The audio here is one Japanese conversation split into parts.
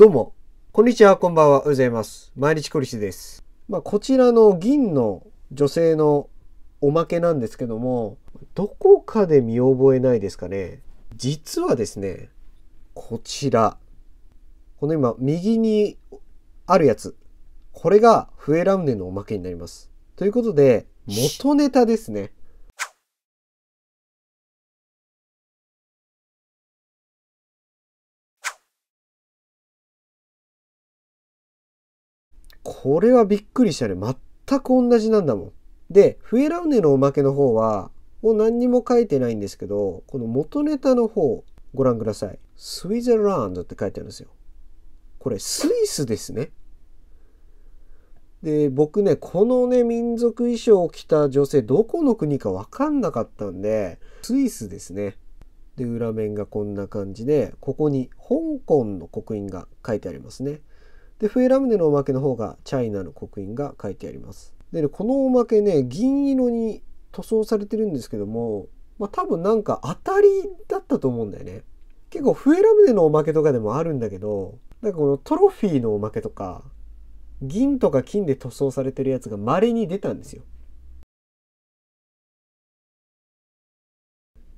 どうも、こんにちは、こんばんは、おはようございます。毎日コリスです。まあ、こちらの銀の女性のおまけなんですけども、どこかで見覚えないですかね。実はですね、こちら。この今、右にあるやつ。これが、フエラムネのおまけになります。ということで、元ネタですね。これはびっくりしたね。全く同じなんだもん。で、フエラウネのおまけの方は、もう何にも書いてないんですけど、この元ネタの方、ご覧ください。スイゼランドって書いてあるんですよ。これ、スイスですね。で、僕ね、このね、民族衣装を着た女性、どこの国かわかんなかったんで、スイスですね。で、裏面がこんな感じで、ここに香港の刻印が書いてありますね。で、フェイラムネのおまけの方がチャイナの刻印が書いてあります。で、ね、このおまけね、銀色に塗装されてるんですけども、まあ、多分なんか当たりだったと思うんだよね。結構フエラムネのおまけとかでもあるんだけど、なんかこのトロフィーのおまけとか、銀とか金で塗装されてるやつが稀に出たんですよ。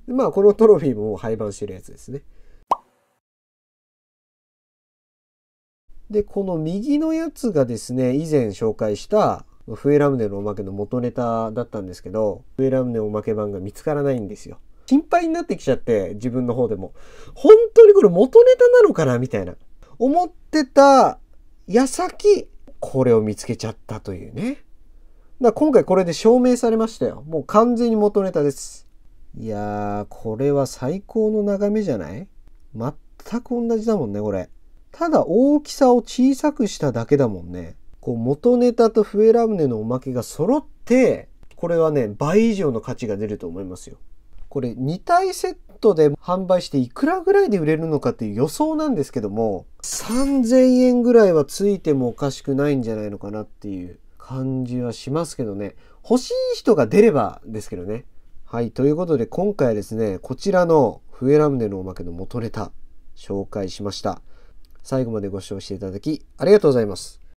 でまあこのトロフィーも廃盤してるやつですね。で、この右のやつがですね、以前紹介した笛ラムネのおまけの元ネタだったんですけど、笛ラムネおまけ版が見つからないんですよ。心配になってきちゃって、自分の方でも。本当にこれ元ネタなのかなみたいな。思ってた矢先、これを見つけちゃったというね。だ今回これで証明されましたよ。もう完全に元ネタです。いやー、これは最高の眺めじゃない全く同じだもんね、これ。ただ大きさを小さくしただけだもんね。こう元ネタと笛ラムネのおまけが揃って、これはね、倍以上の価値が出ると思いますよ。これ2体セットで販売していくらぐらいで売れるのかっていう予想なんですけども、3000円ぐらいはついてもおかしくないんじゃないのかなっていう感じはしますけどね。欲しい人が出ればですけどね。はい。ということで今回はですね、こちらの笛ラムネのおまけの元ネタ紹介しました。最後までご視聴していただきありがとうございます。